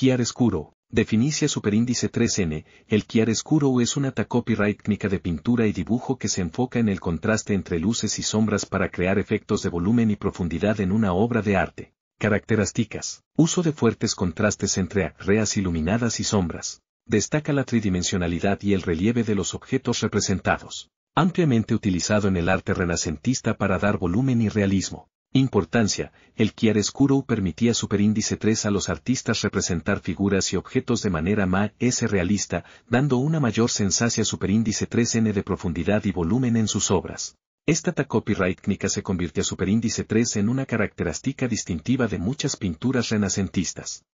escuro, Definicia superíndice 3N, el escuro es una técnica de pintura y dibujo que se enfoca en el contraste entre luces y sombras para crear efectos de volumen y profundidad en una obra de arte. Características. Uso de fuertes contrastes entre áreas iluminadas y sombras. Destaca la tridimensionalidad y el relieve de los objetos representados. Ampliamente utilizado en el arte renacentista para dar volumen y realismo. Importancia, el chiaroscuro permitía superíndice 3 a los artistas representar figuras y objetos de manera más realista, dando una mayor sensación superíndice 3n de profundidad y volumen en sus obras. Esta técnica se convirtió superíndice 3 en una característica distintiva de muchas pinturas renacentistas.